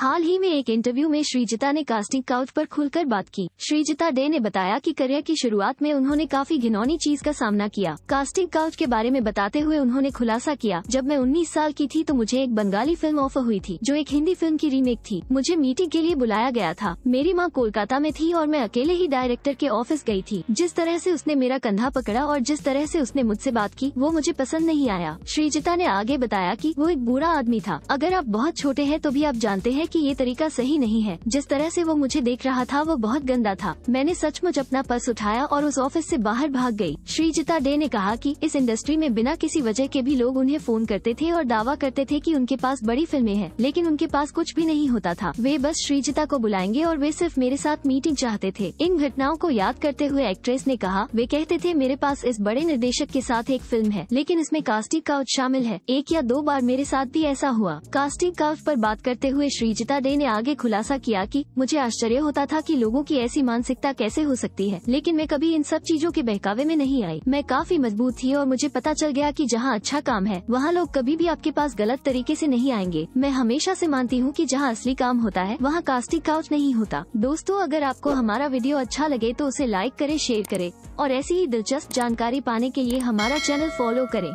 हाल ही में एक इंटरव्यू में श्रीजिता ने कास्टिंग काउच पर खुलकर बात की श्रीजिता डे ने बताया कि करियर की शुरुआत में उन्होंने काफी घिनौनी चीज का सामना किया कास्टिंग काउच के बारे में बताते हुए उन्होंने खुलासा किया जब मैं उन्नीस साल की थी तो मुझे एक बंगाली फिल्म ऑफर हुई थी जो एक हिंदी फिल्म की रीमेक थी मुझे मीटिंग के लिए बुलाया गया था मेरी माँ कोलकाता में थी और मैं अकेले ही डायरेक्टर के ऑफिस गयी थी जिस तरह ऐसी उसने मेरा कंधा पकड़ा और जिस तरह ऐसी उसने मुझसे बात की वो मुझे पसंद नहीं आया श्रीजिता ने आगे बताया की वो एक बुरा आदमी था अगर आप बहुत छोटे हैं तो भी आप जानते हैं कि ये तरीका सही नहीं है जिस तरह से वो मुझे देख रहा था वो बहुत गंदा था मैंने सचमुच अपना पर्स उठाया और उस ऑफिस से बाहर भाग गई। श्रीजिता डे ने कहा कि इस इंडस्ट्री में बिना किसी वजह के भी लोग उन्हें फोन करते थे और दावा करते थे कि उनके पास बड़ी फिल्में हैं लेकिन उनके पास कुछ भी नहीं होता था वे बस श्रीजिता को बुलाएंगे और वे सिर्फ मेरे साथ मीटिंग चाहते थे इन घटनाओं को याद करते हुए एक्ट्रेस ने कहा वे कहते थे मेरे पास इस बड़े निर्देशक के साथ एक फिल्म है लेकिन इसमें कास्टिंग काउच शामिल है एक या दो बार मेरे साथ भी ऐसा हुआ कास्टिंग काउच आरोप बात करते हुए श्री रुचिता डे ने आगे खुलासा किया कि मुझे आश्चर्य होता था कि लोगों की ऐसी मानसिकता कैसे हो सकती है लेकिन मैं कभी इन सब चीजों के बहकावे में नहीं आई मैं काफी मजबूत थी और मुझे पता चल गया कि जहाँ अच्छा काम है वहाँ लोग कभी भी आपके पास गलत तरीके से नहीं आएंगे मैं हमेशा से मानती हूँ कि जहाँ असली काम होता है वहाँ कास्टिक काउच नहीं होता दोस्तों अगर आपको हमारा वीडियो अच्छा लगे तो उसे लाइक करे शेयर करे और ऐसी ही दिलचस्प जानकारी पाने के लिए हमारा चैनल फॉलो करें